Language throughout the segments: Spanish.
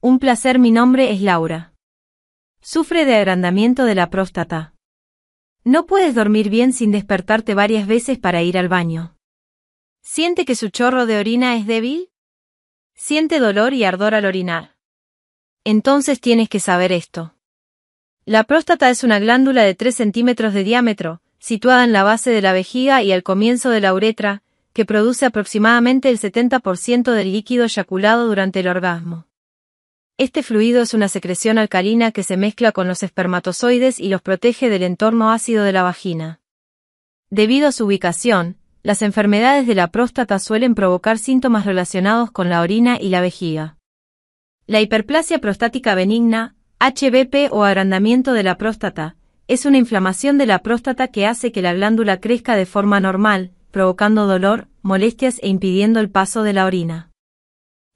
Un placer, mi nombre es Laura. Sufre de agrandamiento de la próstata. No puedes dormir bien sin despertarte varias veces para ir al baño. ¿Siente que su chorro de orina es débil? Siente dolor y ardor al orinar. Entonces tienes que saber esto. La próstata es una glándula de 3 centímetros de diámetro, situada en la base de la vejiga y al comienzo de la uretra, que produce aproximadamente el 70% del líquido eyaculado durante el orgasmo. Este fluido es una secreción alcalina que se mezcla con los espermatozoides y los protege del entorno ácido de la vagina. Debido a su ubicación, las enfermedades de la próstata suelen provocar síntomas relacionados con la orina y la vejiga. La hiperplasia prostática benigna, HBP o agrandamiento de la próstata, es una inflamación de la próstata que hace que la glándula crezca de forma normal, provocando dolor, molestias e impidiendo el paso de la orina.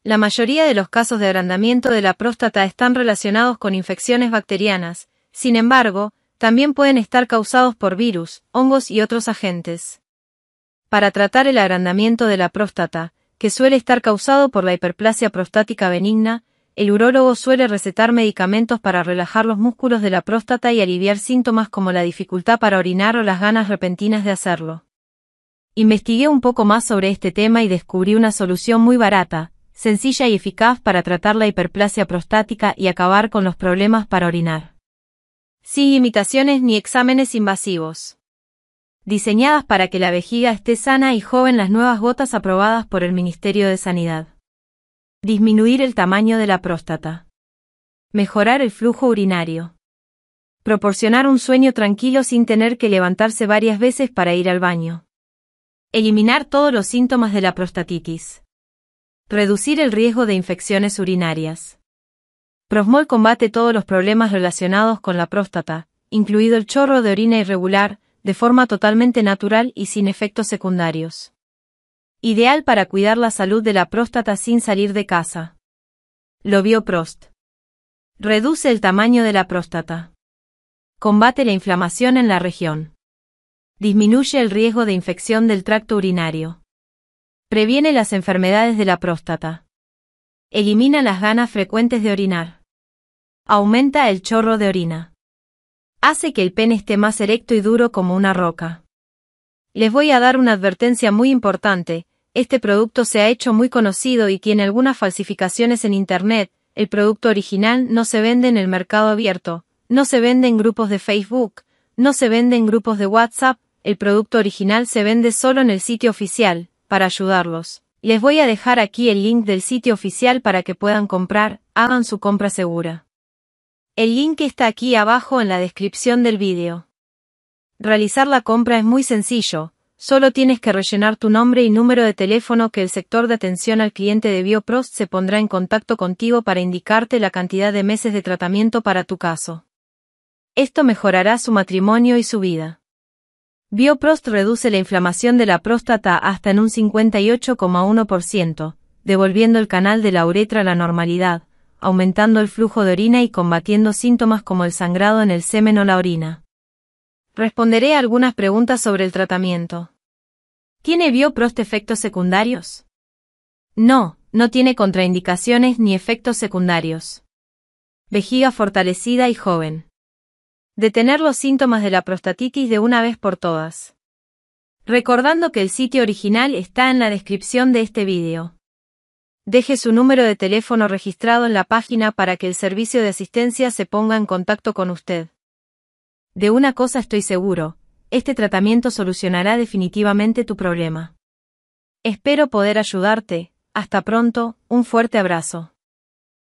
La mayoría de los casos de agrandamiento de la próstata están relacionados con infecciones bacterianas, sin embargo, también pueden estar causados por virus, hongos y otros agentes. Para tratar el agrandamiento de la próstata, que suele estar causado por la hiperplasia prostática benigna, el urólogo suele recetar medicamentos para relajar los músculos de la próstata y aliviar síntomas como la dificultad para orinar o las ganas repentinas de hacerlo. Investigué un poco más sobre este tema y descubrí una solución muy barata, sencilla y eficaz para tratar la hiperplasia prostática y acabar con los problemas para orinar. Sin imitaciones ni exámenes invasivos. Diseñadas para que la vejiga esté sana y joven las nuevas gotas aprobadas por el Ministerio de Sanidad. Disminuir el tamaño de la próstata. Mejorar el flujo urinario. Proporcionar un sueño tranquilo sin tener que levantarse varias veces para ir al baño. Eliminar todos los síntomas de la prostatitis. Reducir el riesgo de infecciones urinarias. Prosmol combate todos los problemas relacionados con la próstata, incluido el chorro de orina irregular, de forma totalmente natural y sin efectos secundarios. Ideal para cuidar la salud de la próstata sin salir de casa. Lo Prost. Reduce el tamaño de la próstata. Combate la inflamación en la región. Disminuye el riesgo de infección del tracto urinario. Previene las enfermedades de la próstata. Elimina las ganas frecuentes de orinar. Aumenta el chorro de orina. Hace que el pene esté más erecto y duro como una roca. Les voy a dar una advertencia muy importante, este producto se ha hecho muy conocido y tiene algunas falsificaciones en Internet, el producto original no se vende en el mercado abierto, no se vende en grupos de Facebook, no se vende en grupos de WhatsApp, el producto original se vende solo en el sitio oficial, para ayudarlos. Les voy a dejar aquí el link del sitio oficial para que puedan comprar, hagan su compra segura. El link está aquí abajo en la descripción del vídeo. Realizar la compra es muy sencillo, solo tienes que rellenar tu nombre y número de teléfono que el sector de atención al cliente de BioProst se pondrá en contacto contigo para indicarte la cantidad de meses de tratamiento para tu caso. Esto mejorará su matrimonio y su vida. Bioprost reduce la inflamación de la próstata hasta en un 58,1%, devolviendo el canal de la uretra a la normalidad, aumentando el flujo de orina y combatiendo síntomas como el sangrado en el semen o la orina. Responderé algunas preguntas sobre el tratamiento. ¿Tiene Bioprost efectos secundarios? No, no tiene contraindicaciones ni efectos secundarios. Vejiga fortalecida y joven. Detener los síntomas de la prostatitis de una vez por todas. Recordando que el sitio original está en la descripción de este vídeo. Deje su número de teléfono registrado en la página para que el servicio de asistencia se ponga en contacto con usted. De una cosa estoy seguro, este tratamiento solucionará definitivamente tu problema. Espero poder ayudarte, hasta pronto, un fuerte abrazo.